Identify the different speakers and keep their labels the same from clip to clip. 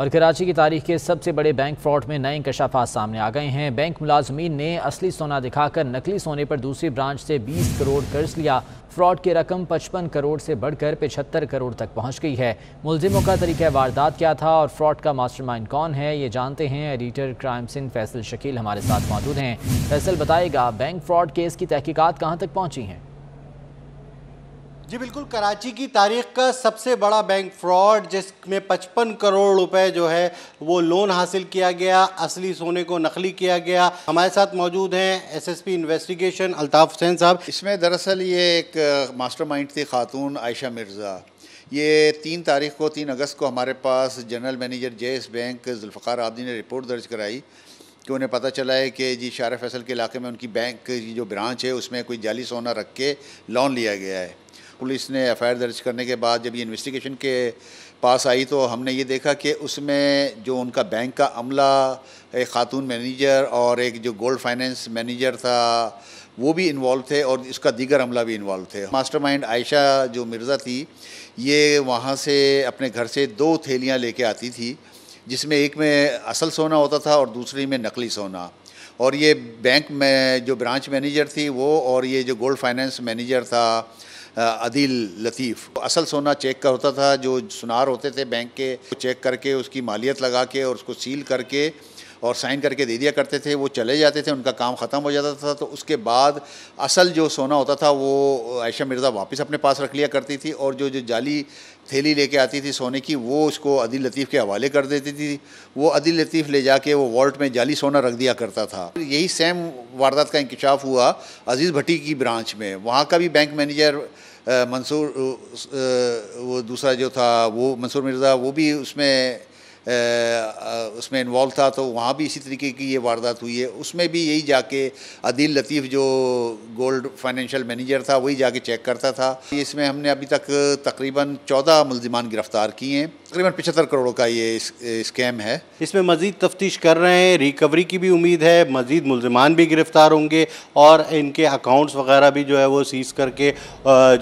Speaker 1: और कराची की तारीख के सबसे बड़े बैंक फ्रॉड में नए इंकशाफात सामने आ गए हैं बैंक मुलाजमीन ने असली सोना दिखाकर नकली सोने पर दूसरी ब्रांच से 20 करोड़ कर्ज लिया फ्रॉड की रकम 55 करोड़ से बढ़कर 75 करोड़ तक पहुंच गई है मुलजिमों का तरीका वारदात क्या था और फ्रॉड का मास्टरमाइंड कौन है ये जानते हैं एडिटर क्राइम सिंह फैसल शकील हमारे साथ मौजूद हैं फैसल बताएगा बैंक फ्रॉड केस की तहकीकत कहाँ तक पहुँची हैं
Speaker 2: जी बिल्कुल कराची की तारीख का सबसे बड़ा बैंक फ्रॉड जिसमें 55 करोड़ रुपए जो है वो लोन हासिल किया गया असली सोने को नकली किया गया हमारे साथ मौजूद हैं एसएसपी इन्वेस्टिगेशन अल्ताफ़ हुसैन साहब इसमें दरअसल ये एक मास्टरमाइंड
Speaker 3: थी खातून आयशा मिर्ज़ा ये तीन तारीख को तीन अगस्त को हमारे पास general manager J bank Zulfar Abdi ने रिपोर्ट दर्ज कराई कि उन्हें पता चला है कि जी शार फैसल के इलाके में उनकी बैंक की जो ब्रांच है उसमें कोई जाली सोना रख के लोन लिया गया है पुलिस ने एफ दर्ज करने के बाद जब ये इन्वेस्टिगेशन के पास आई तो हमने ये देखा कि उसमें जो उनका बैंक का अमला एक खातून मैनेजर और एक जो गोल्ड फाइनेंस मैनेजर था वो भी इन्वॉल्व थे और इसका दीगर अमला भी इन्वॉल्व थे मास्टरमाइंड आयशा जो मिर्ज़ा थी ये वहाँ से अपने घर से दो थैलियाँ लेके आती थी जिसमें एक में असल सोना होता था और दूसरी में नकली सोना और ये बैंक में जो ब्रांच मैनेजर थी वो और ये जो गोल्ड फाइनेंस मैनेजर था अदिल लतीफ़ असल सोना चेक का होता था जो सुनार होते थे बैंक के चेक करके उसकी मालियत लगा के और उसको सील करके और साइन करके दे दिया करते थे वो चले जाते थे उनका काम ख़त्म हो जाता था तो उसके बाद असल जो सोना होता था वो आयशा मिर्ज़ा वापस अपने पास रख लिया करती थी और जो जो जाली थैली लेके आती थी सोने की वो उसको अदिल लतीफ़ के हवाले कर देती थी वो अदिल लतीफ़ ले जाके वो वॉल्ट में जाली सोना रख दिया करता था यही सेम वारदात का इंकशाफ हुआ अजीज़ भट्टी की ब्रांच में वहाँ का भी बैंक मैनेजर मंसूर वो दूसरा जो था वो मंसूर मिर्ज़ा वो भी उसमें उसमें इन्वॉल्व था तो वहाँ भी इसी तरीके की ये वारदात हुई है उसमें भी यही जाके अदील लतीफ़ जो गोल्ड फाइनेंशियल मैनेजर था वही जाके चेक करता था इसमें हमने अभी तक तकरीबन चौदह मुलजमान गिरफ्तार किए हैं तकरीबन पचहत्तर करोड़ का ये स्कैम है
Speaker 2: इसमें मज़ीद तफ्तीश कर रहे हैं रिकवरी की भी उम्मीद है मज़ीद मुलजमान भी गिरफ़्तार होंगे और इनके अकाउंट्स वगैरह भी जो है वो सीज़ करके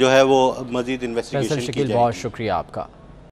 Speaker 2: जो है वो मज़ीद इन्वेस्टिगेशन बहुत
Speaker 1: शुक्रिया आपका